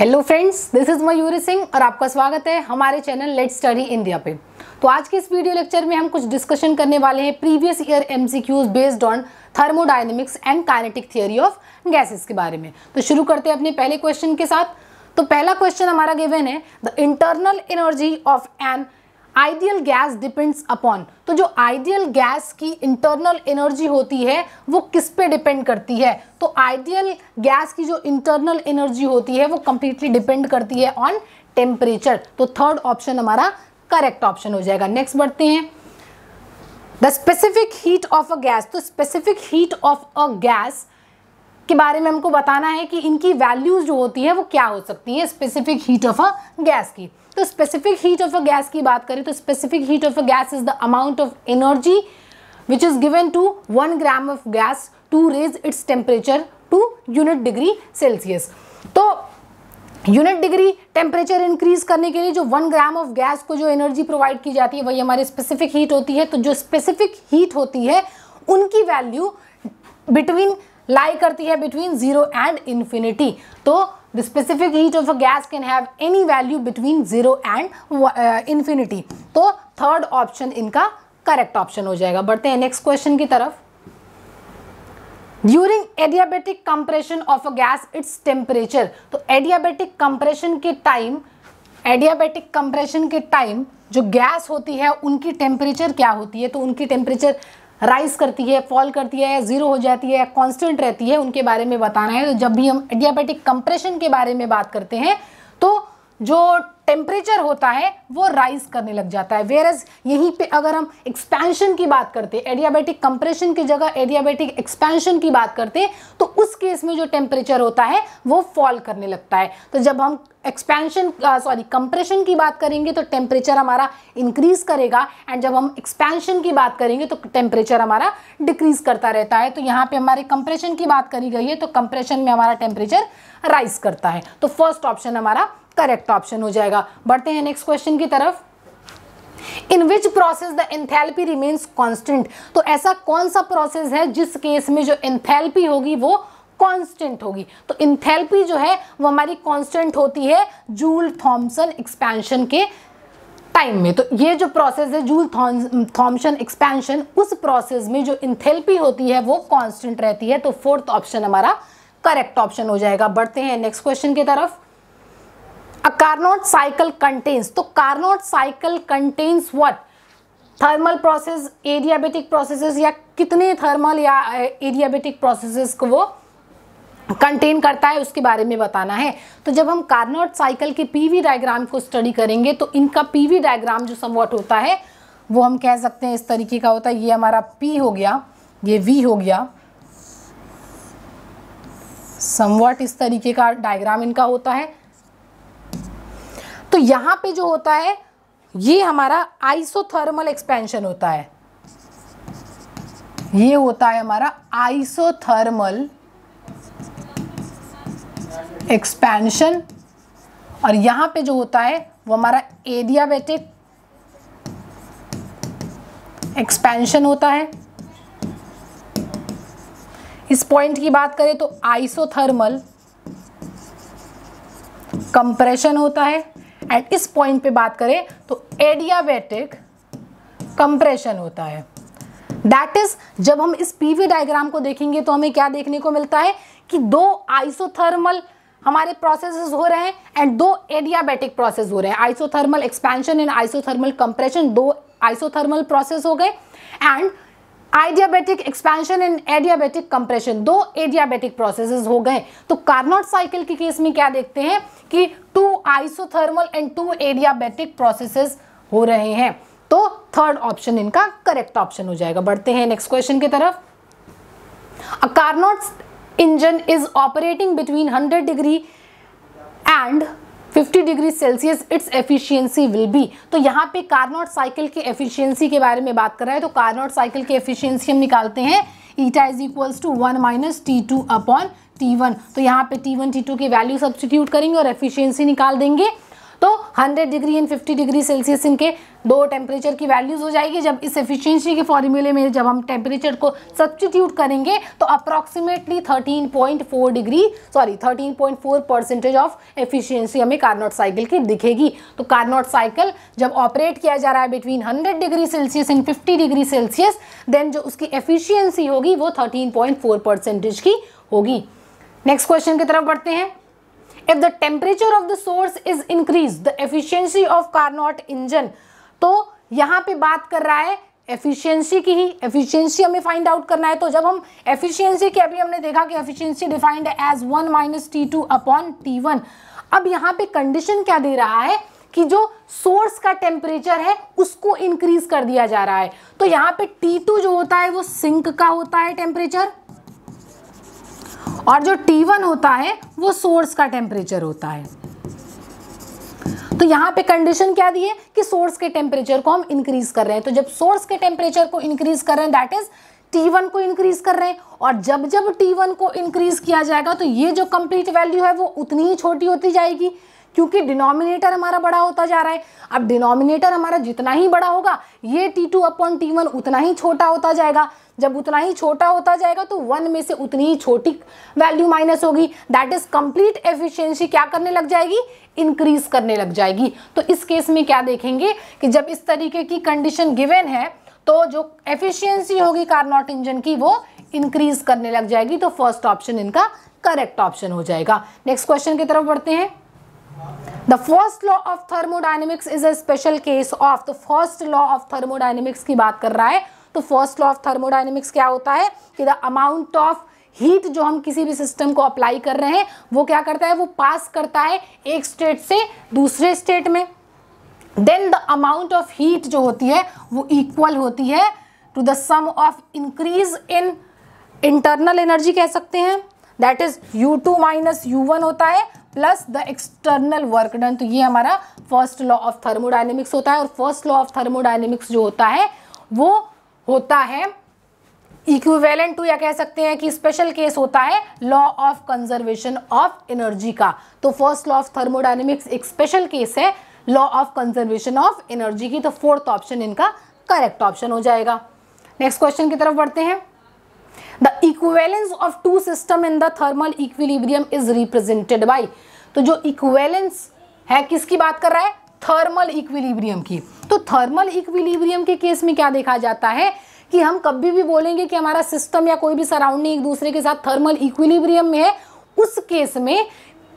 Hello friends this is Mayuri Singh और आपका स्वागत है हमारे चैनल लेट स्टडी इंडिया पे तो आज के इस वीडियो लेक्चर में हम कुछ डिस्कशन करने वाले हैं previous year MCQs based on thermodynamics and kinetic theory of gases के बारे में तो शुरू करते हैं अपने पहले क्वेश्चन के साथ तो पहला क्वेश्चन हमारा गिवन है the internal energy of an ideal gas depends upon तो जो आइडियल गैस की इंटरनल एनर्जी होती है वो किस पे डिपेंड करती है तो आइडियल गैस की जो इंटरनल एनर्जी होती है वो कम्प्लीटली डिपेंड करती है ऑन टेम्परेचर तो थर्ड ऑप्शन हमारा करेक्ट ऑप्शन हो जाएगा नेक्स्ट बढ़ते हैं the specific heat of a gas तो specific heat of a gas के बारे में हमको बताना है कि इनकी वैल्यूज़ जो होती है वो क्या हो सकती है specific heat of a gas की तो specific heat of a gas की बात करें तो specific heat of a gas is the amount of energy which is given to one gram of gas to raise its temperature to unit degree Celsius तो unit degree temperature increase करने के लिए जो one gram of gas को जो energy provide की जाती है वही हमारी स्पेसिफिक हीट होती है तो जो स्पेसिफिक हीट होती है उनकी वैल्यू बिटवीन लाई करती है बिटवीन जीरो एंड इन्फिनिटी तो the specific heat of a gas can have any value between zero and infinity तो थर्ड ऑप्शन इनका करेक्ट ऑप्शन हो जाएगा बढ़ते हैं नेक्स्ट क्वेश्चन की तरफ during adiabatic compression of a gas its temperature तो एडियाबेटिक कंप्रेशन के टाइम एडियाबेटिक कंप्रेशन के टाइम जो गैस होती है उनकी टेम्परेचर क्या होती है तो उनकी टेम्परेचर राइज करती है फॉल करती है ज़ीरो हो जाती है कांस्टेंट कॉन्स्टेंट रहती है उनके बारे में बताना है तो जब भी हम एडियाबेटिक कंप्रेशन के बारे में बात करते हैं तो जो टेम्परेचर होता है वो राइज करने लग जाता है वेयर एज यहीं पे अगर हम एक्सपेंशन की बात करते हैं एडियाबेटिक कंप्रेशन की जगह एडियाबेटिक एक्सपेंशन की बात करते हैं तो उस केस में जो टेम्परेचर होता है वो फॉल करने लगता है तो जब हम एक्सपेंशन सॉरी कंप्रेशन की बात करेंगे तो टेम्परेचर हमारा इंक्रीज करेगा एंड जब हम एक्सपेंशन की बात करेंगे तो टेम्परेचर हमारा डिक्रीज करता रहता है तो यहाँ पे हमारे कंप्रेशन की बात करी गई है तो कंप्रेशन में हमारा टेम्परेचर राइज करता है तो फर्स्ट ऑप्शन हमारा करेक्ट ऑप्शन हो जाएगा बढ़ते हैं नेक्स्ट क्वेश्चन की तरफ in which process the enthalpy remains constant तो ऐसा कौन सा प्रोसेस है जिस केस में जो इंथेल्पी होगी वो कांस्टेंट होगी तो इंथेल्पी जो है वो हमारी कांस्टेंट होती है जूल थॉम्सन एक्सपेंशन के टाइम में तो ये जो प्रोसेस है जूल थॉम्सन एक्सपेंशन उस प्रोसेस में जो इंथेल्पी होती है वो कांस्टेंट रहती है तो फोर्थ ऑप्शन हमारा करेक्ट ऑप्शन हो जाएगा बढ़ते हैं नेक्स्ट क्वेश्चन की तरफ A Carnot cycle contains. तो Carnot cycle contains what? Thermal process adiabatic processes या कितने थर्मल या एडियाबेटिक प्रोसेसेस को वो कंटेन करता है उसके बारे में बताना है तो जब हम कार्नोट साइकिल के पीवी डायग्राम को स्टडी करेंगे तो इनका पीवी डायग्राम जो समवट होता है वो हम कह सकते हैं इस तरीके का होता है ये हमारा पी हो गया ये वी हो गया समवट इस तरीके का डायग्राम इनका होता है तो यहाँ पे जो होता है ये हमारा आइसोथर्मल एक्सपेंशन होता है ये होता है हमारा आइसोथर्मल एक्सपेंशन और यहां पे जो होता है वो हमारा एडियाबेटिक एक्सपेंशन होता है इस पॉइंट की बात करें तो आइसोथर्मल कंप्रेशन होता है एट इस पॉइंट पे बात करें तो एडियाबेटिक कंप्रेशन होता है दैट इज जब हम इस पीवी डायग्राम को देखेंगे तो हमें क्या देखने को मिलता है कि दो आइसोथर्मल हमारे प्रोसेसेस हो रहे हैं एंड दो एडियाबेटिक प्रोसेस हो रहे हैं isothermal expansion and isothermal compression दो आइसोथर्मल प्रोसेस हो गए and adiabatic expansion and adiabatic compression दो एडियाबेटिक प्रोसेसेस हो गए तो कार्नोट साइकिल के केस में क्या देखते हैं कि two isothermal and two adiabatic processes हो रहे हैं तो थर्ड ऑप्शन इनका करेक्ट ऑप्शन हो जाएगा बढ़ते हैं नेक्स्ट क्वेश्चन की तरफ a Carnot engine is operating between hundred degree and 50 degree Celsius its efficiency will be तो यहाँ पे कार्नोट साइकिल के एफिशिएंसी के बारे में बात कर रहा है तो कार्नोट साइकिल की एफिशिएंसी हम निकालते हैं eta is equals to one minus T two upon T one तो यहाँ पे टी वन टी टू की वैल्यू सब्सटीट्यूट करेंगे और एफिशिएंसी निकाल देंगे hundred degree and fifty degree Celsius इनके दो टेम्परेचर की वैल्यूज़ हो जाएगी जब इस एफिशिएंसी के फॉर्मूले में जब हम टेम्परेचर को सब्सटीट्यूट करेंगे तो approximately 13.4 degree sorry 13.4 percentage of efficiency हमें कार्नोट साइकिल की दिखेगी तो कार्नोट साइकिल जब ऑपरेट किया जा रहा है between hundred degree Celsius and fifty degree Celsius then जो उसकी एफिशियंसी होगी वो थर्टीन परसेंटेज की होगी नेक्स्ट क्वेश्चन की तरफ बढ़ते हैं if the temperature of the source is increase the efficiency of Carnot engine तो यहां पे बात कर रहा है एफिशिएंसी की ही एफिशिएंसी हमें फाइंड आउट करना है तो जब हम एफिशिएंसी के अभी हमने देखा कि efficiency defined as one minus T two upon T one अब यहाँ पे कंडीशन क्या दे रहा है कि जो सोर्स का टेम्परेचर है उसको इंक्रीज कर दिया जा रहा है तो यहाँ पे टू जो होता है वो सिंक का होता है टेम्परेचर और जो T1 होता है वो सोर्स का टेम्परेचर होता है तो यहाँ पे कंडीशन क्या दी है कि सोर्स के टेम्परेचर को हम इंक्रीज कर रहे हैं तो जब सोर्स के टेम्परेचर को इंक्रीज कर रहे हैं दैट इज T1 को इंक्रीज कर रहे हैं और जब जब T1 को इंक्रीज किया जाएगा तो ये जो कंप्लीट वैल्यू है वो उतनी ही छोटी होती जाएगी क्योंकि डिनोमिनेटर हमारा बड़ा होता जा रहा है अब डिनोमिनेटर हमारा जितना ही बड़ा होगा ये T two upon T one उतना ही छोटा होता जाएगा जब उतना ही छोटा होता जाएगा तो वन में से उतनी ही छोटी वैल्यू माइनस होगी दैट इज कंप्लीट एफिशिएंसी क्या करने लग जाएगी इंक्रीज करने लग जाएगी तो इस केस में क्या देखेंगे कि जब इस तरीके की कंडीशन गिवेन है तो जो एफिशियंसी होगी कारनॉट इंजन की वो इंक्रीज करने लग जाएगी तो फर्स्ट ऑप्शन इनका करेक्ट ऑप्शन हो जाएगा नेक्स्ट क्वेश्चन की तरफ बढ़ते हैं the first law of thermodynamics is a special case of the first law of thermodynamics की बात कर रहा है तो फर्स्ट लॉ ऑफ थर्मोडाइनमिक्स क्या होता है कि द अमाउंट ऑफ हीट जो हम किसी भी सिस्टम को अप्लाई कर रहे हैं वो क्या करता है वो पास करता है एक स्टेट से दूसरे स्टेट में then the amount of heat जो होती है वो इक्वल होती है to the sum of increase in internal energy कह सकते हैं that is U two minus U one होता है plus the external work done तो ये हमारा फर्स्ट लॉ ऑफ थर्मोडाइनमिक्स होता है और फर्स्ट लॉ ऑफ थर्मोडाइनमिक्स जो होता है वो होता है इक्विवेलेंट टू या कह सकते हैं कि स्पेशल केस होता है law of conservation of energy का तो फर्स्ट लॉ ऑफ थर्मोडाइनमिक्स एक स्पेशल केस है law of conservation of energy की तो फोर्थ ऑप्शन इनका करेक्ट ऑप्शन हो जाएगा नेक्स्ट क्वेश्चन की तरफ बढ़ते हैं the equivalence of two system in the thermal equilibrium is represented by तो जो इक्वेलेंस है किसकी बात कर रहा है थर्मल इक्विलिब्रियम की तो थर्मल इक्विलिब्रियम के केस में क्या देखा जाता है कि हम कभी भी बोलेंगे कि हमारा सिस्टम या कोई भी सराउंडिंग एक दूसरे के साथ थर्मल इक्विलिब्रियम में है उस केस में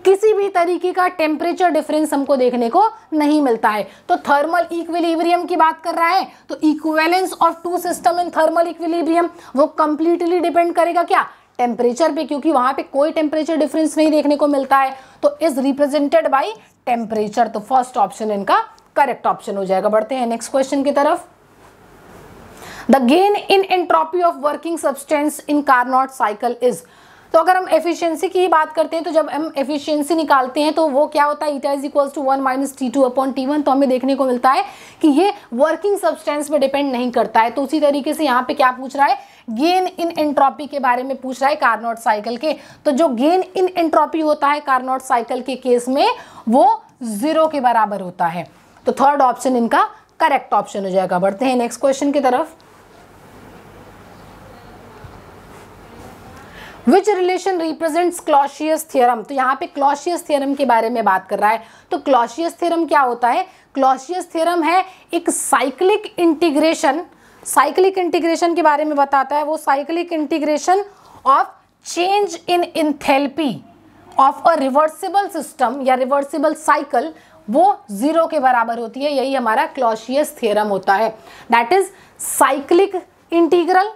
किसी भी तरीके का टेम्परेचर डिफरेंस हमको देखने को नहीं मिलता है तो थर्मल इक्विलिब्रियम की बात कर रहा है तो equivalence of two system in thermal equilibrium वो कंप्लीटली डिपेंड करेगा क्या टेम्परेचर पे क्योंकि वहां पे कोई टेम्परेचर डिफरेंस नहीं देखने को मिलता है तो इज रिप्रेजेंटेड बाई टेम्परेचर तो फर्स्ट ऑप्शन इनका करेक्ट ऑप्शन हो जाएगा बढ़ते हैं नेक्स्ट क्वेश्चन की तरफ the gain in entropy of working substance in Carnot cycle is तो अगर हम एफिशिएंसी की ही बात करते हैं तो जब हम एफिशिएंसी निकालते हैं तो वो क्या होता है eta is equals to one minus T two upon T one तो हमें देखने को मिलता है कि ये वर्किंग सब्सटेंस पर डिपेंड नहीं करता है तो उसी तरीके से यहाँ पे क्या पूछ रहा है गेन इन एंट्रॉपी के बारे में पूछ रहा है कार्नोट साइकिल के तो जो गेन इन एंट्रॉपी होता है कार्नोट साइकिल के केस में वो जीरो के बराबर होता है तो थर्ड ऑप्शन इनका करेक्ट ऑप्शन हो जाएगा बढ़ते हैं नेक्स्ट क्वेश्चन की तरफ which relation represents Clausius theorem तो यहाँ पे क्लॉशियस थियरम के बारे में बात कर रहा है तो क्लॉशियस थियरम क्या होता है क्लॉशियस थियरम है एक साइक्लिक इंटीग्रेशन साइक्लिक इंटीग्रेशन के बारे में बताता है वो cyclic integration of change in enthalpy of a reversible system या रिवर्सिबल साइकिल वो जीरो के बराबर होती है यही हमारा क्लॉशियस थियरम होता है that is cyclic integral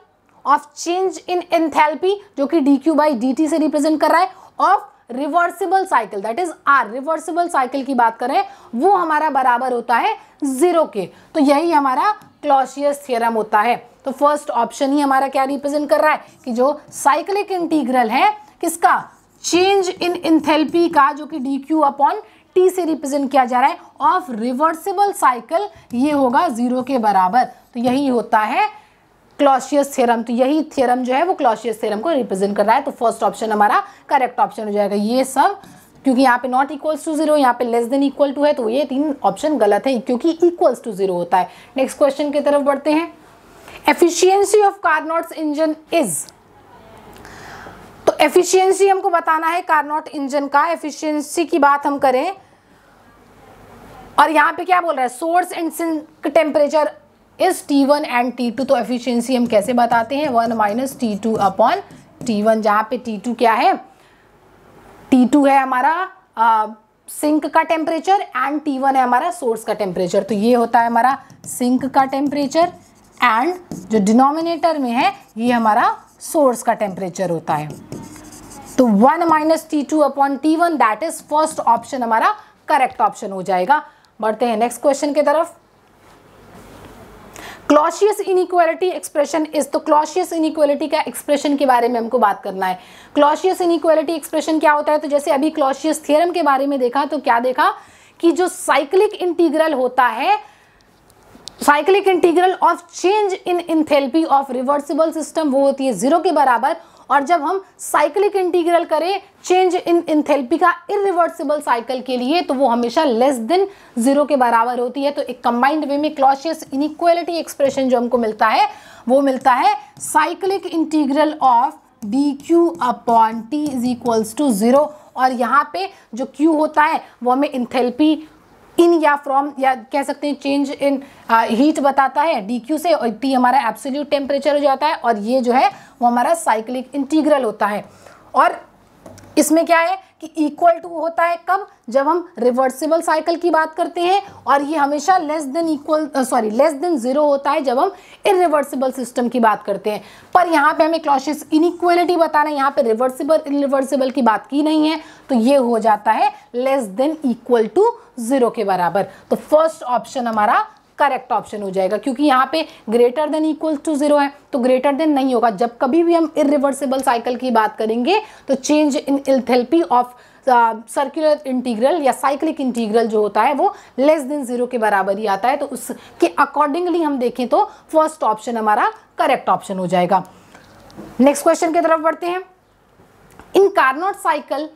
of change in enthalpy जो कि D Q by D T से रिप्रेजेंट कर रहा है of reversible cycle that is or reversible cycle की बात करें वो हमारा बराबर होता है जीरो के तो यही हमारा क्लॉशियस थियरम होता है तो फर्स्ट ऑप्शन ही हमारा क्या रिप्रेजेंट कर रहा है कि जो साइक्लिक इंटीग्रल है किसका चेंज इन इंथेल्पी का जो कि डी क्यू अपॉन टी से रिप्रेजेंट किया जा रहा है ऑफ रिवर्सिबल साइकिल ये होगा जीरो के बराबर तो यही होता है क्लॉशियस थ्योरम तो यही थ्योरम जो है वो क्लॉशियस थ्योरम को रिप्रेजेंट कर रहा है तो फर्स्ट ऑप्शन हमारा करेक्ट ऑप्शन हो जाएगा ये सब क्योंकि यहाँ पे नॉट इक्वल्स टू जीरो यहाँ पे लेस देन इक्वल टू है तो ये तीन ऑप्शन गलत है क्योंकि इक्वल्स टू जीरो होता है नेक्स्ट क्वेश्चन की तरफ बढ़ते हैं efficiency of Carnot's engine is तो एफिशियंसी हमको बताना है कार्नोट इंजन का एफिशियंसी की बात हम करें और यहाँ पे क्या बोल रहा है source and sink temperature is T1 one and T तो एफिशिएंसी हम कैसे बताते हैं one minus T two upon T one जहाँ पे T2 क्या है T2 है हमारा सिंक का टेम्परेचर एंड T1 है हमारा सोर्स का टेम्परेचर तो ये होता है हमारा सिंक का टेम्परेचर एंड जो डिनोमिनेटर में है ये हमारा सोर्स का टेम्परेचर होता है तो one minus T two upon T one that is first option हमारा करेक्ट ऑप्शन हो जाएगा बढ़ते हैं नेक्स्ट क्वेश्चन की तरफ क्लॉशियस इनिक्वालिटी एक्सप्रेशन इज तो क्लॉशियस इनिक्वालिटी का एक्सप्रेशन के बारे में हमको बात करना है क्लॉशियस इनिक्वालिटी एक्सप्रेशन क्या होता है तो जैसे अभी क्लॉशियस थियरम के बारे में देखा तो क्या देखा कि जो साइक्लिक इंटीग्रल होता है cyclic integral of change in in of reversible system वो होती है जीरो के बराबर और जब हम साइक्लिक इंटीग्रल करें चेंज इन इंथेल्पी का इरिवर्सिबल साइकिल के लिए तो वो हमेशा लेस देन जीरो के बराबर होती है तो एक कंबाइंड वे में क्लॉशियस इनिक्वालिटी एक्सप्रेशन जो हमको मिलता है वो मिलता है cyclic integral of D Q upon T is equals to zero और यहाँ पे जो Q होता है वो हमें इंथेल्पी इन या फ्रॉम या कह सकते हैं चेंज इन हीट बताता है डी क्यू से और टी हमारा एब्सोल्यूट टेम्परेचर हो जाता है और ये जो है वो हमारा साइक्लिक इंटीग्रल होता है और इसमें क्या है कि इक्वल टू होता है कब जब हम रिवर्सिबल साइकिल की बात करते हैं और ये हमेशा less than equal sorry less than zero होता है जब हम इरिवर्सिबल सिस्टम की बात करते हैं पर यहाँ पे हमें इक्वेलिटी इनइक्वलिटी बताना है यहाँ पे रिवर्सिबल रिवर्सिबल की बात की नहीं है तो ये हो जाता है less than equal to zero के बराबर तो फर्स्ट ऑप्शन हमारा करेक्ट ऑप्शन हो जाएगा क्योंकि यहाँ पे greater than equal to zero है तो ग्रेटर देन नहीं होगा जब कभी भी हम इरिवर्सिबल साइकिल की बात करेंगे तो change in enthalpy of circular integral या साइक्लिक इंटीग्रल जो होता है वो लेस देन जीरो के बराबर ही आता है तो उसके अकॉर्डिंगली हम देखें तो फर्स्ट ऑप्शन हमारा करेक्ट ऑप्शन हो जाएगा नेक्स्ट क्वेश्चन की तरफ बढ़ते हैं in Carnot cycle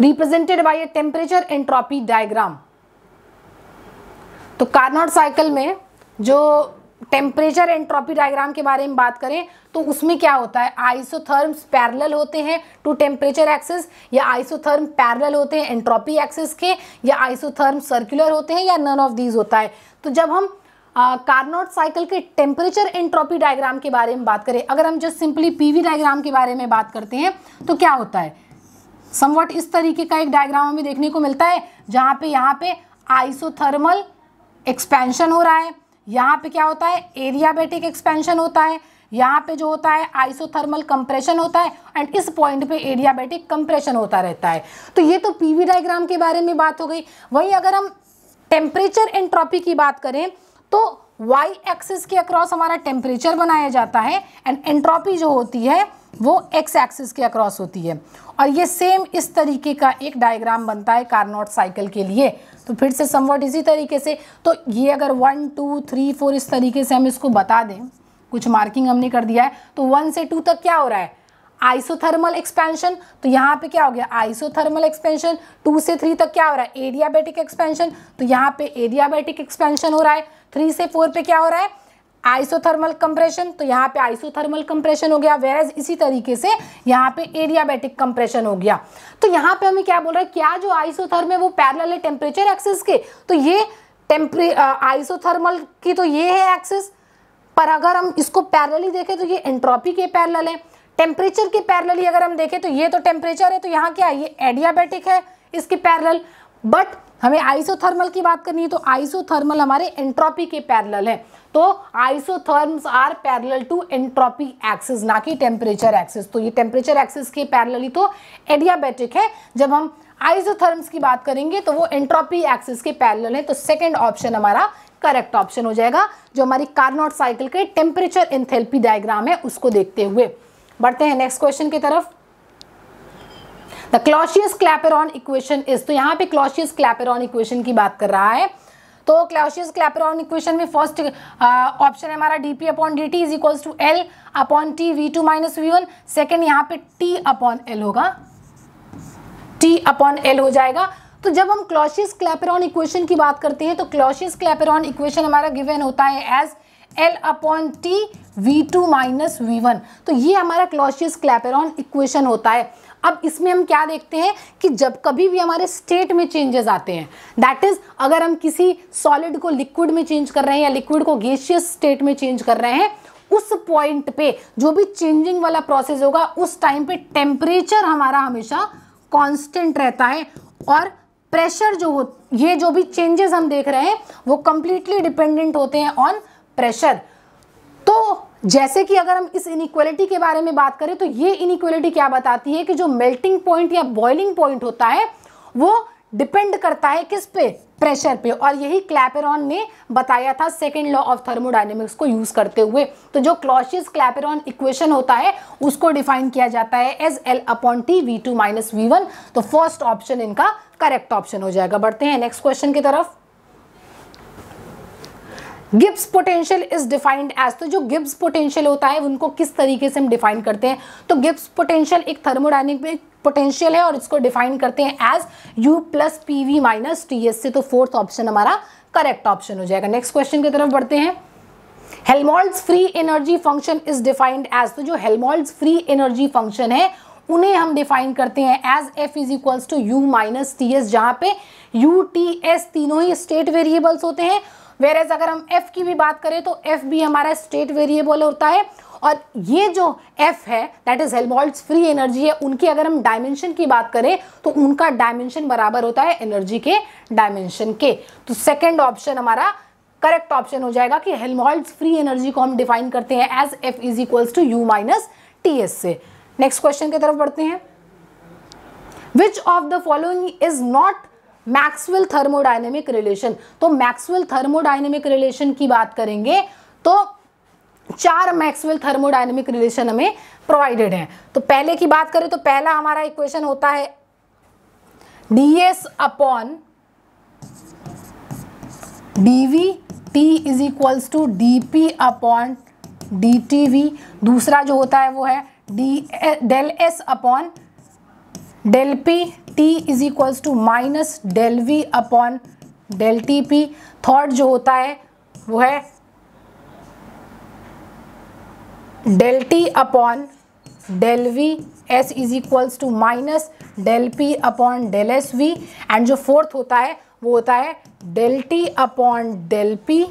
represented by a temperature entropy diagram तो कार्नोट साइकिल में जो टेम्परेचर एंट्रोपी डायग्राम के बारे में बात करें तो उसमें क्या होता है आइसोथर्म्स पैरेलल होते हैं टू टेम्परेचर एक्सेस या आइसोथर्म पैरेलल होते हैं एंट्रोपी एक्सेस के या आइसोथर्म सर्कुलर होते हैं या नन ऑफ दीज होता है तो जब हम कार्नोट साइकिल के टेम्परेचर एंट्रोपी डायग्राम के बारे में बात करें अगर हम जस्ट सिंपली वी डायग्राम के बारे में बात करते हैं तो क्या होता है समवट इस तरीके का एक डायग्राम हमें देखने को मिलता है जहाँ पे यहाँ पे आइसोथर्मल एक्सपेंशन हो रहा है यहाँ पे क्या होता है एरियाबेटिक एक्सपेंशन होता है यहाँ पे जो होता है आइसोथर्मल कंप्रेशन होता है एंड इस पॉइंट पे एरियाबेटिक कंप्रेशन होता रहता है तो ये तो पीवी डायग्राम के बारे में बात हो गई वहीं अगर हम टेम्परेचर एंट्रॉपी की बात करें तो वाई एक्सिस के अक्रॉस हमारा टेम्परेचर बनाया जाता है एंड एंट्रॉपी जो होती है वो एक्स एक्सिस के अक्रॉस होती है और ये सेम इस तरीके का एक डायग्राम बनता है कार्नोट साइकिल के लिए तो फिर से समवट इसी तरीके से तो ये अगर वन टू थ्री फोर इस तरीके से हम इसको बता दें कुछ मार्किंग हमने कर दिया है तो वन से टू तक क्या हो रहा है आइसोथर्मल एक्सपेंशन तो यहाँ पे क्या हो गया आइसोथर्मल एक्सपेंशन टू से थ्री तक क्या हो रहा है एडियाबेटिक एक्सपेंशन तो यहाँ पे एडियाबेटिक एक्सपेंशन हो रहा है थ्री से फोर पे क्या हो रहा है आइसोथर्मल कंप्रेशन तो यहाँ पे आइसोथर्मल कंप्रेशन हो गया वेरेज इसी तरीके से यहाँ पे एरियाबैटिक कंप्रेशन हो गया तो यहाँ पे हमें क्या बोल रहा है क्या जो आइसोथर्म है वो पैरल है टेम्परेचर एक्सेस के तो ये टेम्परे आइसोथर्मल की तो ये है एक्सेस पर अगर हम इसको पैरेलली देखें तो ये एंट्रोपी के पैरल है टेम्परेचर के पैरेलली अगर हम देखें तो ये तो टेम्परेचर है तो यहाँ क्या है ये एडियाबेटिक है इसके पैरल बट हमें आइसोथर्मल की बात करनी है तो आइसोथर्मल हमारे एंट्रोपी के पैरेलल है तो isotherms are parallel to entropy axis ना कि टेम्परेचर एक्सिस तो ये टेम्परेचर एक्सिस के पैरेलल ही तो एडियाबेटिक है जब हम आइसोथर्म्स की बात करेंगे तो वो एंट्रोपी एक्सिस के पैरेलल है तो सेकेंड ऑप्शन हमारा करेक्ट ऑप्शन हो जाएगा जो हमारी कार्नोट साइकिल के टेम्परेचर इंथेल्पी डायग्राम है उसको देखते हुए बढ़ते हैं नेक्स्ट क्वेश्चन की तरफ the Clausius Clapeyron equation is तो यहाँ पे क्लॉशियस क्लैपेरॉन इक्वेशन की बात कर रहा है तो क्लॉशियस क्लैपेरॉन इक्वेशन में फर्स्ट ऑप्शन है हमारा D P upon D T is equals to L upon T V two minus V one second यहाँ पे टी अपॉन एल होगा टी अपॉन एल हो जाएगा तो जब हम क्लॉशियस क्लैपेरॉन इक्वेशन की बात करते हैं तो क्लॉशियस क्लैपेरॉन इक्वेशन हमारा गिवेन होता है as L upon T V two minus V one तो ये हमारा क्लॉशियस क्लैपेरॉन इक्वेशन होता है अब इसमें हम क्या देखते हैं कि जब कभी भी हमारे स्टेट में चेंजेस आते हैं दैट इज़ अगर हम किसी सॉलिड को लिक्विड में चेंज कर रहे हैं या लिक्विड को गेशियस स्टेट में चेंज कर रहे हैं उस पॉइंट पे जो भी चेंजिंग वाला प्रोसेस होगा उस टाइम पे टेम्परेचर हमारा हमेशा कांस्टेंट रहता है और प्रेशर जो हो ये जो भी चेंजेस हम देख रहे हैं वो कंप्लीटली डिपेंडेंट होते हैं ऑन प्रेशर तो जैसे कि अगर हम इस इनिक्वलिटी के बारे में बात करें तो ये इनिक्वलिटी क्या बताती है कि जो मेल्टिंग पॉइंट या बॉइलिंग पॉइंट होता है वो डिपेंड करता है किस पे प्रेशर पे और यही क्लैपेरॉन ने बताया था सेकेंड लॉ ऑफ थर्मोडाइनमिक्स को यूज करते हुए तो जो क्लॉशियस क्लैपेरॉन इक्वेशन होता है उसको डिफाइन किया जाता है as L upon T V two minus V one तो फर्स्ट ऑप्शन इनका करेक्ट ऑप्शन हो जाएगा बढ़ते हैं नेक्स्ट क्वेश्चन की तरफ Gibbs potential is defined as तो जो गिब्स पोटेंशियल होता है उनको किस तरीके से हम डिफाइन करते हैं तो गिब्स पोटेंशियल एक थर्मोडाइनिक पोटेंशियल है और इसको डिफाइन करते हैं as U plus P V minus T S से तो फोर्थ ऑप्शन हमारा करेक्ट ऑप्शन हो जाएगा नेक्स्ट क्वेश्चन की तरफ बढ़ते हैं Helmholtz free energy function is defined as तो जो हेलमोल्ड फ्री एनर्जी फंक्शन है उन्हें हम डिफाइन करते हैं as F is equals to U minus T S जहाँ पे यू टी एस तीनों ही स्टेट वेरिएबल्स होते हैं वेर एज अगर हम एफ की भी बात करें तो एफ भी हमारा स्टेट वेरिएबल होता है और ये जो एफ है that is Helmholtz free energy है उनकी अगर हम डायमेंशन की बात करें तो उनका डायमेंशन बराबर होता है एनर्जी के डायमेंशन के तो सेकेंड ऑप्शन हमारा करेक्ट ऑप्शन हो जाएगा कि हेलमॉल्ट फ्री एनर्जी को हम डिफाइन करते हैं as F is equals to U minus T S से नेक्स्ट क्वेश्चन की तरफ बढ़ते हैं which of the following is not Maxwell thermodynamic relation तो मैक्सवेल थर्मोडाइनेमिक रिलेशन की बात करेंगे तो चार मैक्सवेल थर्मोडाइनेमिक रिलेशन हमें प्रोवाइडेड है तो पहले की बात करें तो पहला हमारा इक्वेशन होता है D S upon D V T is equals to D P upon D T V दूसरा जो होता है वो है D del S upon del P T is equals to minus del V upon del T P third जो होता है वो है del T upon del V S is equals to minus del P upon del S V and जो fourth होता है वो होता है del T upon del P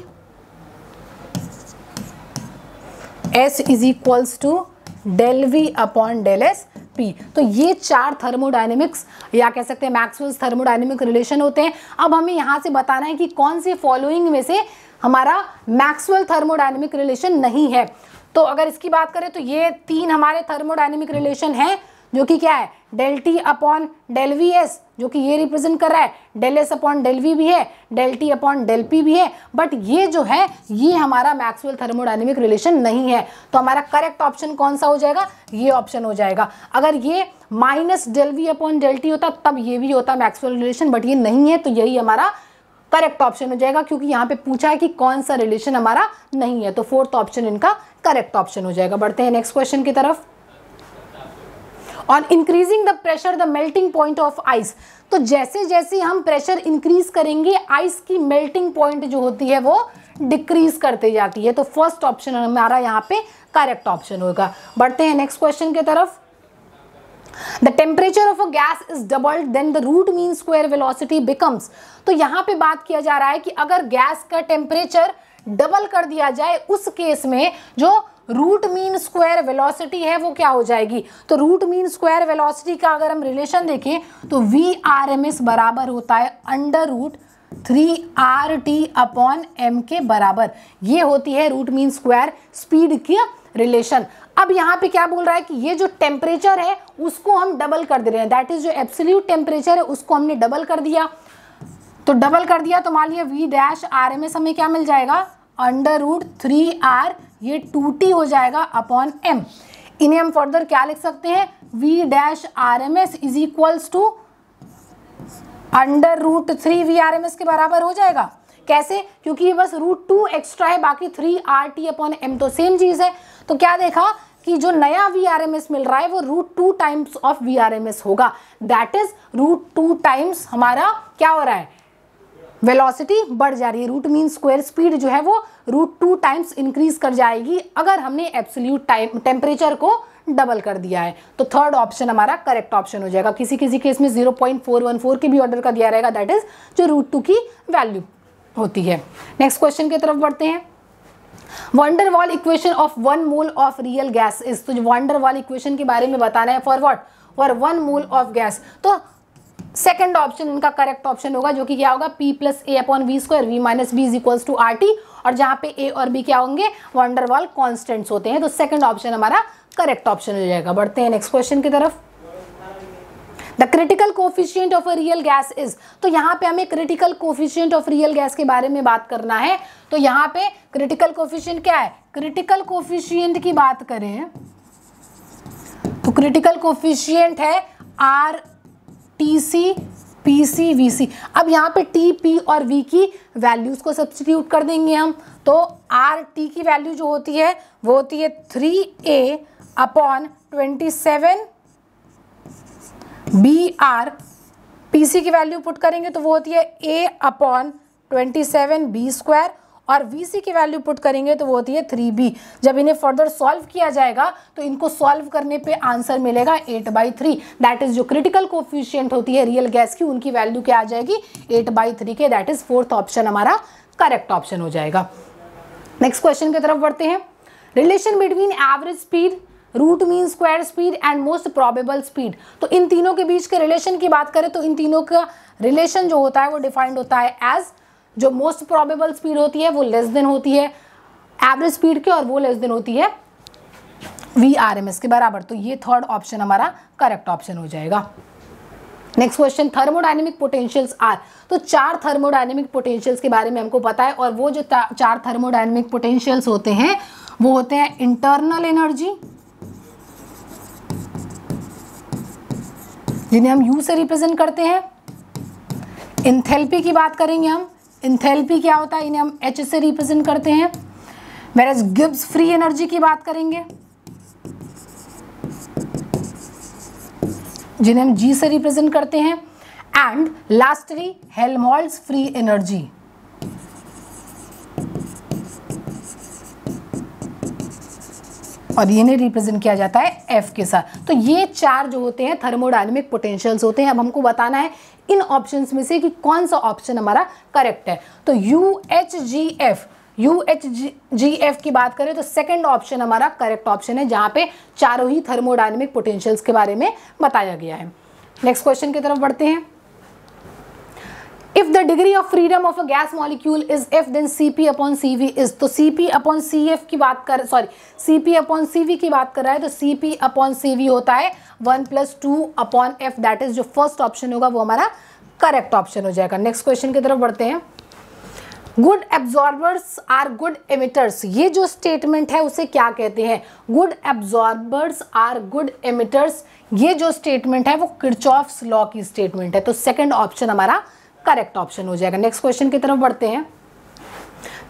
S is equals to del V upon del S P तो ये चार thermodynamics या कह सकते हैं मैक्सवेल्स थर्मोडाइनमिक रिलेशन होते हैं अब हमें यहाँ से बताना है कि कौन से फॉलोइंग में से हमारा मैक्सवेल थर्मोडाइनमिक रिलेशन नहीं है तो अगर इसकी बात करें तो ये तीन हमारे थर्मोडाइनमिक रिलेशन हैं जो कि क्या है del T upon del V S जो कि ये रिप्रेजेंट कर रहा है del S upon del V भी है del T upon del P भी है बट ये जो है ये हमारा मैक्सवेल थर्मोडाइनमिक रिलेशन नहीं है तो हमारा करेक्ट ऑप्शन कौन सा हो जाएगा ये ऑप्शन हो जाएगा अगर ये minus del V upon del T होता तब ये भी होता मैक्सवेल रिलेशन बट ये नहीं है तो यही हमारा करेक्ट ऑप्शन हो जाएगा क्योंकि यहाँ पे पूछा है कि कौन सा रिलेशन हमारा नहीं है तो फोर्थ ऑप्शन इनका करेक्ट ऑप्शन हो जाएगा बढ़ते हैं नेक्स्ट क्वेश्चन की तरफ on increasing the pressure the melting point of ice तो जैसे जैसे हम प्रेशर इंक्रीज करेंगे आइस की मेल्टिंग पॉइंट जो होती है वो डिक्रीज करते जाती है तो फर्स्ट ऑप्शन हमारा यहाँ पे करेक्ट ऑप्शन होगा बढ़ते हैं नेक्स्ट क्वेश्चन की तरफ the temperature of a gas is doubled then the root mean square velocity becomes तो यहाँ पे बात किया जा रहा है कि अगर गैस का टेम्परेचर डबल कर दिया जाए उस केस में जो रूट मीन स्क्वायर वेलोसिटी है वो क्या हो जाएगी तो रूट मीन स्क्वायर वेलोसिटी का अगर हम रिलेशन देखें तो वी आर एम एस बराबर होता है under root three R T upon M के बराबर ये होती है रूट मीन स्क्वायर स्पीड की रिलेशन अब यहाँ पे क्या बोल रहा है कि ये जो टेम्परेचर है उसको हम डबल कर दे रहे हैं दैट इज जो एब्सोल्यूट टेम्परेचर है उसको हमने डबल कर दिया तो डबल कर दिया तो मान लिया V dash R M S हमें क्या मिल जाएगा अंडर रूट थ्री आर ये टू टी हो जाएगा अपॉन एम इन्हें हम फर्दर क्या लिख सकते हैं V dash R M S is equals to under root three V R M S के बराबर हो जाएगा कैसे क्योंकि बस रूट टू एक्स्ट्रा है बाकी three R T upon M तो सेम चीज़ है तो क्या देखा कि जो नया वी आर एम एस मिल रहा है वो root two times of V R M S होगा that is root two times हमारा क्या हो रहा है वेलोसिटी बढ़ जा रही है रूट मीन स्क्वायर स्पीड जो है वो रूट टू टाइम्स इंक्रीज कर जाएगी अगर हमने एब्सोल्यूट टाइम टेम्परेचर को डबल कर दिया है तो थर्ड ऑप्शन हमारा करेक्ट ऑप्शन हो जाएगा किसी किसी केस में 0.414 के भी ऑर्डर का दिया रहेगा दैट इज जो रूट टू की वैल्यू होती है नेक्स्ट क्वेश्चन की तरफ बढ़ते हैं van der Waals equation of one mole of real gas is तो वंडर वॉल इक्वेशन के बारे में बताना है for what for one mole of gas तो सेकेंड ऑप्शन इनका करेक्ट ऑप्शन होगा जो कि क्या होगा P plus A upon V square V minus B is equals to R T और जहां पे ए और बी क्या होंगे वंडरवॉल कॉन्स्टेंट्स होते हैं तो सेकेंड ऑप्शन हमारा करेक्ट ऑप्शन हो जाएगा बढ़ते हैं नेक्स्ट क्वेश्चन की तरफ the critical coefficient of a real gas is तो यहाँ पे हमें critical coefficient of real gas के बारे में बात करना है तो यहाँ पे क्रिटिकल कोफिशियंट क्या है क्रिटिकल कोफिशियंट की बात करें तो क्रिटिकल कोफिशियंट है R T C P C V C अब यहाँ पे टी पी और वी की वैल्यूज़ को सब्सटीट्यूट कर देंगे हम तो आर टी की वैल्यू जो होती है वो होती है three A upon twenty seven B R P C की वैल्यू पुट करेंगे तो वो होती है A upon twenty seven B square और वी सी की वैल्यू पुट करेंगे तो वो होती है थ्री बी जब इन्हें फर्दर सॉल्व किया जाएगा तो इनको सॉल्व करने पे आंसर मिलेगा eight by three that is जो क्रिटिकल कोफिशियंट होती है रियल गैस की उनकी वैल्यू क्या आ जाएगी एट बाई थ्री के दैट इज़ फोर्थ ऑप्शन हमारा करेक्ट ऑप्शन हो जाएगा नेक्स्ट क्वेश्चन की तरफ बढ़ते हैं relation between average speed root mean square speed and most probable speed तो इन तीनों के बीच के रिलेशन की बात करें तो इन तीनों का रिलेशन जो होता है वो डिफाइंड होता है एज जो मोस्ट प्रोबेबल स्पीड होती है वो लेस देन होती है एवरेज स्पीड के और वो लेस देन होती है वी आर एम एस के बराबर तो ये थर्ड ऑप्शन हमारा करेक्ट ऑप्शन हो जाएगा next question thermodynamic potentials are तो चार थर्मोडाइनमिक पोटेंशियल्स के बारे में हमको पता है और वो जो चार थर्मोडाइनमिक पोटेंशियल्स होते हैं वो होते हैं इंटरनल एनर्जी जिन्हें हम यू से रिप्रेजेंट करते हैं इंथेल्पी की बात करेंगे हम इंथेल्पी क्या होता है इन्हें हम एच से रिप्रेजेंट करते हैं वेरज गिब्स फ्री एनर्जी की बात करेंगे जिन्हें हम जी से रिप्रेजेंट करते हैं and lastly Helmholtz free energy और इन्हें रिप्रेजेंट किया जाता है एफ के साथ तो ये चार जो होते हैं थर्मोडाइनमिक पोटेंशियल्स होते हैं अब हमको बताना है इन ऑप्शंस में से कि कौन सा ऑप्शन हमारा करेक्ट है तो U H G F U H G F की बात करें तो सेकंड ऑप्शन हमारा करेक्ट ऑप्शन है जहां पे चारों ही थर्मोडाइनमिक पोटेंशियल्स के बारे में बताया गया है नेक्स्ट क्वेश्चन की तरफ बढ़ते हैं degree of freedom of a gas molecule is F then C P upon C V is तो C P upon C F की बात कर sorry C P upon C V की बात कर रहा है तो C P upon C V होता है one plus two upon F that is जो फर्स्ट ऑप्शन होगा वो हमारा करेक्ट ऑप्शन हो जाएगा नेक्स्ट क्वेश्चन की तरफ बढ़ते हैं good absorbers are good emitters ये जो स्टेटमेंट है उसे क्या कहते हैं good absorbers are good emitters ये जो स्टेटमेंट है वो किरचॉफ्स लॉ की स्टेटमेंट है तो सेकंड ऑप्शन हमारा करेक्ट ऑप्शन हो जाएगा नेक्स्ट क्वेश्चन की तरफ बढ़ते हैं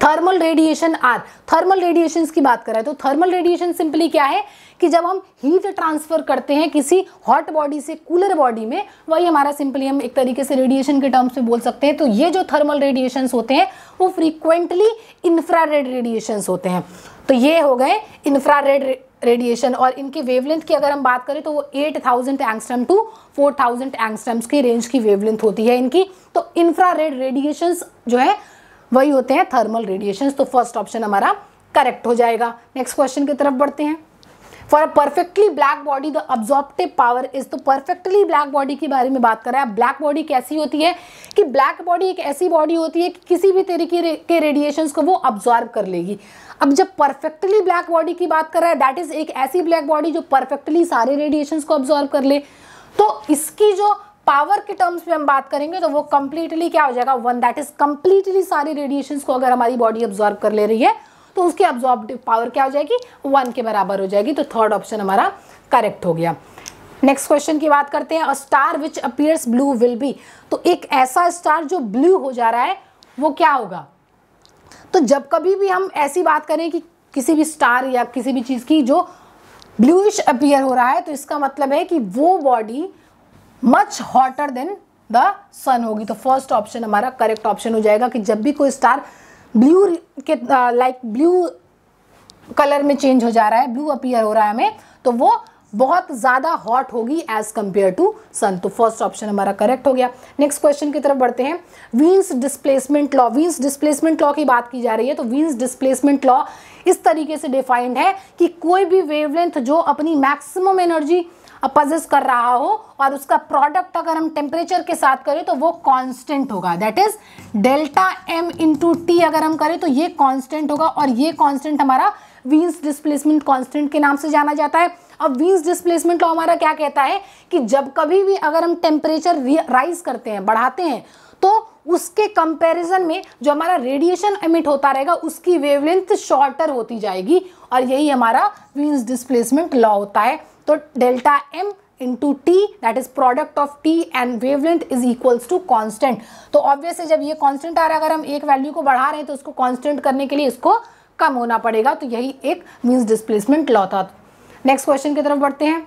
thermal radiation are thermal radiation की बात करें तो थर्मल रेडिएशन सिंपली क्या है कि जब हम हीट ट्रांसफर करते हैं किसी हॉट बॉडी से कूलर बॉडी में वही हमारा सिंपली हम एक तरीके से रेडिएशन के टर्म्स में बोल सकते हैं तो ये जो थर्मल रेडिएशन होते हैं वो फ्रीक्वेंटली इंफ्रारेड रेडिएशन होते हैं तो ये हो गए इंफ्रारेड रेडिएशन और इनके वेवलेंथ की अगर हम बात करें तो वो 8000 thousand angstrom to 4000 thousand angstroms की रेंज की वेवलेंथ होती है इनकी तो इंफ्रारेड रेडिएशंस जो है वही होते हैं थर्मल रेडिएशंस तो फर्स्ट ऑप्शन हमारा करेक्ट हो जाएगा नेक्स्ट क्वेश्चन की तरफ बढ़ते हैं for a perfectly black body the absorptive power is तो परफेक्टली ब्लैक बॉडी के बारे में बात कर रहे हैं ब्लैक बॉडी कैसी होती है कि ब्लैक बॉडी एक ऐसी बॉडी होती है कि किसी भी तरीके के रेडिएशंस को वो ऑब्जॉर्व कर लेगी अब जब परफेक्टली ब्लैक बॉडी की बात कर रहा है दैट इज़ एक ऐसी ब्लैक बॉडी जो परफेक्टली सारे रेडिएशन को ऑब्जॉर्व कर ले तो इसकी जो पावर के टर्म्स में हम बात करेंगे तो वो कंप्लीटली क्या हो जाएगा वन दैट इज कम्प्लीटली सारे रेडिएशंस को अगर हमारी बॉडी ऑब्जॉर्व कर ले रही है तो उसकी ऑब्जॉर्बिव पावर क्या हो जाएगी वन के बराबर हो जाएगी तो थर्ड ऑप्शन हमारा करेक्ट हो गया नेक्स्ट क्वेश्चन की बात करते हैं star which appears blue will be तो एक ऐसा स्टार जो ब्लू हो जा रहा है वो क्या होगा तो जब कभी भी हम ऐसी बात करें कि किसी भी स्टार या किसी भी चीज़ की जो ब्लूइश अपियर हो रहा है तो इसका मतलब है कि वो body much hotter than the sun होगी तो फर्स्ट ऑप्शन हमारा करेक्ट ऑप्शन हो जाएगा कि जब भी कोई स्टार ब्लू के लाइक ब्लू कलर में चेंज हो जा रहा है ब्लू अपीयर हो रहा है हमें तो वो बहुत ज़्यादा हॉट होगी एज कम्पेयर टू सन तो फर्स्ट ऑप्शन हमारा करेक्ट हो गया नेक्स्ट क्वेश्चन की तरफ बढ़ते हैं Wien's displacement law Wien's displacement law की बात की जा रही है तो वीन्स डिस्प्लेसमेंट लॉ इस तरीके से डिफाइंड है कि कोई भी वेवलेंथ जो अपनी मैक्सिमम एनर्जी अपोजिस कर रहा हो और उसका प्रोडक्ट अगर हम टेम्परेचर के साथ करें तो वो कांस्टेंट होगा that is delta M into T अगर हम करें तो ये कांस्टेंट होगा और ये कांस्टेंट हमारा वीन्स डिस्प्लेसमेंट कांस्टेंट के नाम से जाना जाता है अब वीन्स डिस्प्लेसमेंट लॉ हमारा क्या कहता है कि जब कभी भी अगर हम टेम्परेचर राइज करते हैं बढ़ाते हैं तो उसके कंपैरिजन में जो हमारा रेडिएशन एमिट होता रहेगा उसकी वेवलेंथ शॉर्टर होती जाएगी और यही हमारा वीन्स डिस्प्लेसमेंट लॉ होता है तो delta M into T that is product of T and wavelength is equals to constant तो ऑब्वियसली जब ये कॉन्स्टेंट आ रहा है अगर हम एक वैल्यू को बढ़ा रहे हैं तो उसको कॉन्स्टेंट करने के लिए इसको कम होना पड़ेगा तो यही एक मीन्स डिस्प्लेसमेंट लॉ था नेक्स्ट क्वेश्चन की तरफ बढ़ते हैं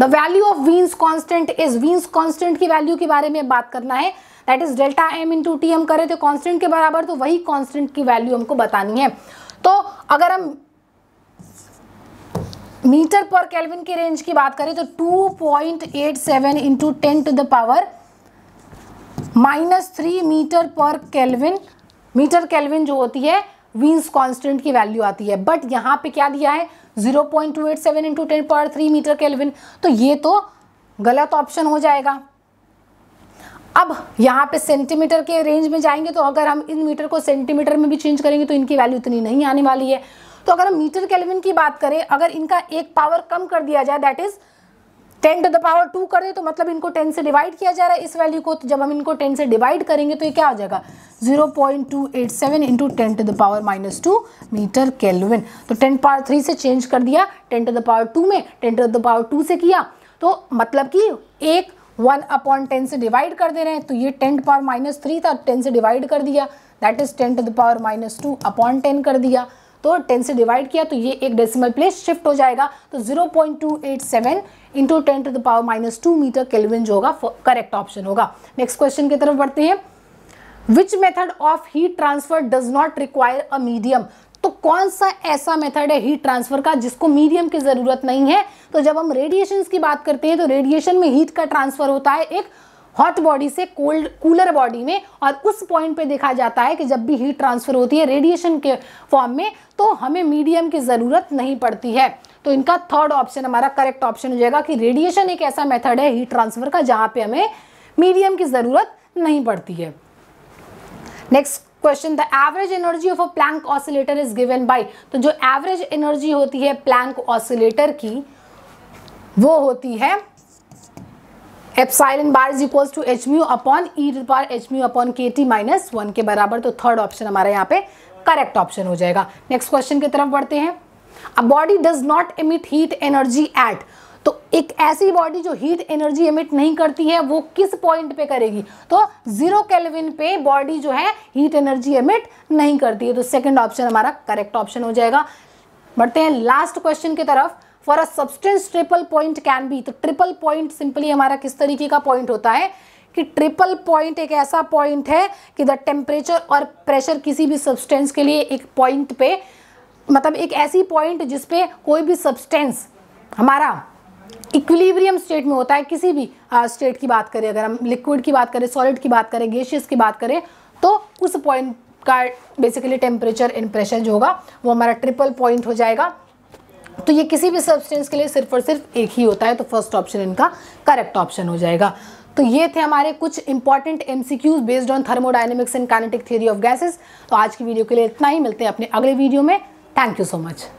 the value of Wien's constant is Wien's constant की वैल्यू के बारे में बात करना है that is delta M into T हम करें तो कॉन्स्टेंट के बराबर तो वही कॉन्स्टेंट की वैल्यू हमको बतानी है तो अगर हम मीटर पर कैलविन की रेंज की बात करें तो 2.87 point eight seven into ten to the power minus three metre per kelvin metre kelvin जो होती है वीन्स कांस्टेंट की वैल्यू आती है बट यहाँ पे क्या दिया है 0.287 point two eight seven into ten power three metre kelvin तो ये तो गलत ऑप्शन हो जाएगा अब यहाँ पे सेंटीमीटर के रेंज में जाएंगे तो अगर हम इन मीटर को सेंटीमीटर में भी चेंज करेंगे तो इनकी वैल्यू इतनी नहीं आने वाली है तो अगर हम मीटर केल्विन की बात करें अगर इनका एक पावर कम कर दिया जाए that is 10 to the power two कर दे तो मतलब इनको टेन से डिवाइड किया जा रहा है इस वैल्यू को तो जब हम इनको टेन से डिवाइड करेंगे तो ये क्या हो जाएगा zero point two eight seven into ten to the power minus two metre kelvin तो 10 पावर थ्री से चेंज कर दिया 10 टू द पावर टू में 10 टू द पावर टू से किया तो मतलब कि एक वन अपॉन टेन से डिवाइड कर दे रहे हैं तो ये टेन पावर माइनस थ्री था टेन से डिवाइड कर दिया that is ten to the power minus two upon ten कर दिया तो टेन से डिवाइड किया तो ये एक डेसिमल प्लेस शिफ्ट हो जाएगा तो zero point two eight seven into ten to the power minus two metre kelvin जो होगा करेक्ट ऑप्शन होगा नेक्स्ट क्वेश्चन की तरफ बढ़ते हैं which method of heat transfer does not require a medium तो कौन सा ऐसा मेथड है हीट ट्रांसफर का जिसको मीडियम की ज़रूरत नहीं है तो जब हम रेडिएशन की बात करते हैं तो रेडिएशन में हीट का ट्रांसफर होता है एक हॉट बॉडी से कोल्ड कूलर बॉडी में और उस पॉइंट पे देखा जाता है कि जब भी हीट ट्रांसफ़र होती है रेडिएशन के फॉर्म में तो हमें मीडियम की ज़रूरत नहीं पड़ती है तो इनका थर्ड ऑप्शन हमारा करेक्ट ऑप्शन हो जाएगा कि रेडिएशन एक ऐसा मेथड है हीट ट्रांसफ़र का जहाँ पे हमें मीडियम की ज़रूरत नहीं पड़ती है next question the average energy of a Planck oscillator is given by तो जो एवरेज एनर्जी होती है प्लैंक ऑसिलेटर की वो होती है epsilon bar is equals to H mu upon E bar H mu upon K T minus one के बराबर तो थर्ड ऑप्शन हमारा यहाँ पे करेक्ट ऑप्शन हो जाएगा नेक्स्ट क्वेश्चन की तरफ बढ़ते हैं a body does not emit heat energy at तो एक ऐसी बॉडी जो हीट एनर्जी एमिट नहीं करती है वो किस पॉइंट पे करेगी तो जीरो केल्विन पे बॉडी जो है हीट एनर्जी एमिट नहीं करती है तो सेकंड ऑप्शन हमारा करेक्ट ऑप्शन हो जाएगा बढ़ते हैं लास्ट क्वेश्चन की तरफ for a substance triple point can be तो ट्रिपल पॉइंट सिंपली हमारा किस तरीके का पॉइंट होता है कि ट्रिपल पॉइंट एक ऐसा पॉइंट है कि द टेम्परेचर और प्रेशर किसी भी सब्सटेंस के लिए एक पॉइंट पे मतलब एक ऐसी पॉइंट जिसपे कोई भी सब्सटेंस हमारा इक्विलिब्रियम स्टेट में होता है किसी भी स्टेट की बात करें अगर हम लिक्विड की बात करें सॉलिड की बात करें गैशियस की बात करें तो उस पॉइंट का बेसिकली टेम्परेचर एंड प्रेशर जो होगा वो हमारा ट्रिपल पॉइंट हो जाएगा तो ये किसी भी सब्सटेंस के लिए सिर्फ और सिर्फ एक ही होता है तो फर्स्ट ऑप्शन इनका करेक्ट ऑप्शन हो जाएगा तो ये थे हमारे कुछ important MCQs based on thermodynamics and kinetic theory of gases तो आज की वीडियो के लिए इतना ही मिलते हैं अपने अगले वीडियो में थैंक यू सो मच